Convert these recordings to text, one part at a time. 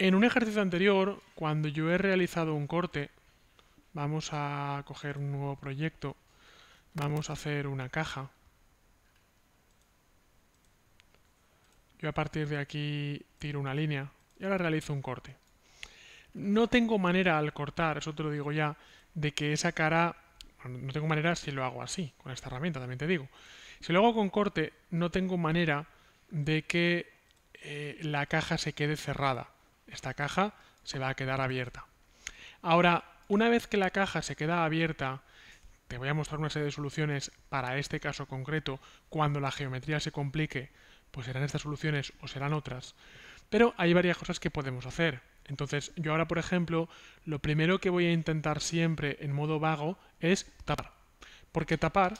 En un ejercicio anterior, cuando yo he realizado un corte, vamos a coger un nuevo proyecto, vamos a hacer una caja. Yo a partir de aquí tiro una línea y ahora realizo un corte. No tengo manera al cortar, eso te lo digo ya, de que esa cara... no tengo manera si lo hago así, con esta herramienta, también te digo. Si lo hago con corte, no tengo manera de que eh, la caja se quede cerrada esta caja se va a quedar abierta. Ahora, una vez que la caja se queda abierta, te voy a mostrar una serie de soluciones para este caso concreto, cuando la geometría se complique, pues serán estas soluciones o serán otras. Pero hay varias cosas que podemos hacer. Entonces, yo ahora, por ejemplo, lo primero que voy a intentar siempre en modo vago es tapar. Porque tapar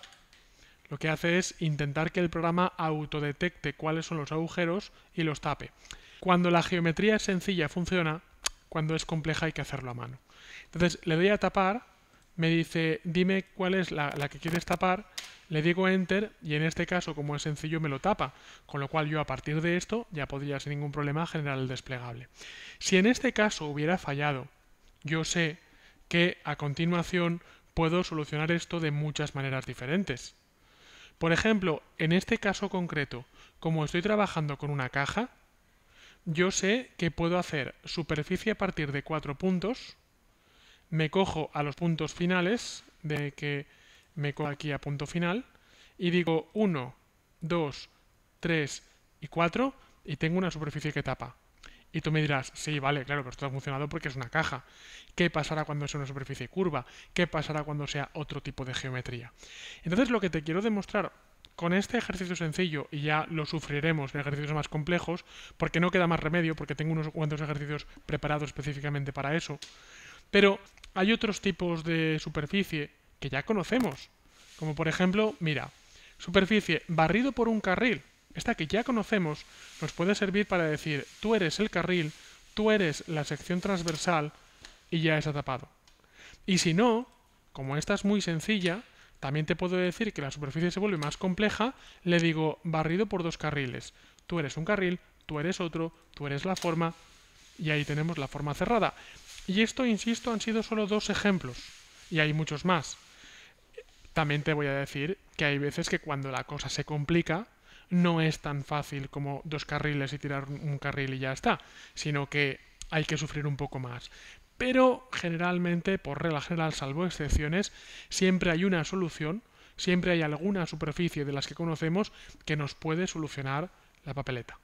lo que hace es intentar que el programa autodetecte cuáles son los agujeros y los tape. Cuando la geometría es sencilla funciona, cuando es compleja hay que hacerlo a mano. Entonces le doy a tapar, me dice dime cuál es la, que quieres tapar, le digo enter y en este caso como es sencillo me lo tapa, con lo cual yo a partir de esto ya podría sin ningún problema generar el desplegable. Si en este caso hubiera fallado, yo sé que a continuación puedo solucionar esto de muchas maneras diferentes. Por ejemplo, en este caso concreto, como estoy trabajando con una caja, yo sé que puedo hacer superficie a partir de cuatro puntos. Me cojo a los puntos finales, de que me cojo aquí a punto final, y digo 1, 2, 3 y 4, y tengo una superficie que tapa. Y tú me dirás, sí, vale, claro, pero esto ha funcionado porque es una caja. ¿Qué pasará cuando sea una superficie curva? ¿Qué pasará cuando sea otro tipo de geometría? Entonces lo que te quiero demostrar con este ejercicio sencillo, y ya lo sufriremos en ejercicios más complejos, porque no queda más remedio, porque tengo unos cuantos ejercicios preparados específicamente para eso, pero hay otros tipos de superficie que ya conocemos, como por ejemplo, mira, superficie barrido por un carril, esta que ya conocemos, nos puede servir para decir, tú eres el carril, tú eres la sección transversal, y ya está tapado. Y si no, como esta es muy sencilla, también te puedo decir que la superficie se vuelve más compleja, le digo barrido por dos carriles. Tú eres un carril, tú eres otro, tú eres la forma, y ahí tenemos la forma cerrada. Y esto, insisto, han sido solo dos ejemplos, y hay muchos más. También te voy a decir que hay veces que cuando la cosa se complica, no es tan fácil como dos carriles y tirar un carril y ya está, sino que hay que sufrir un poco más pero generalmente, por regla general, salvo excepciones, siempre hay una solución, siempre hay alguna superficie de las que conocemos que nos puede solucionar la papeleta.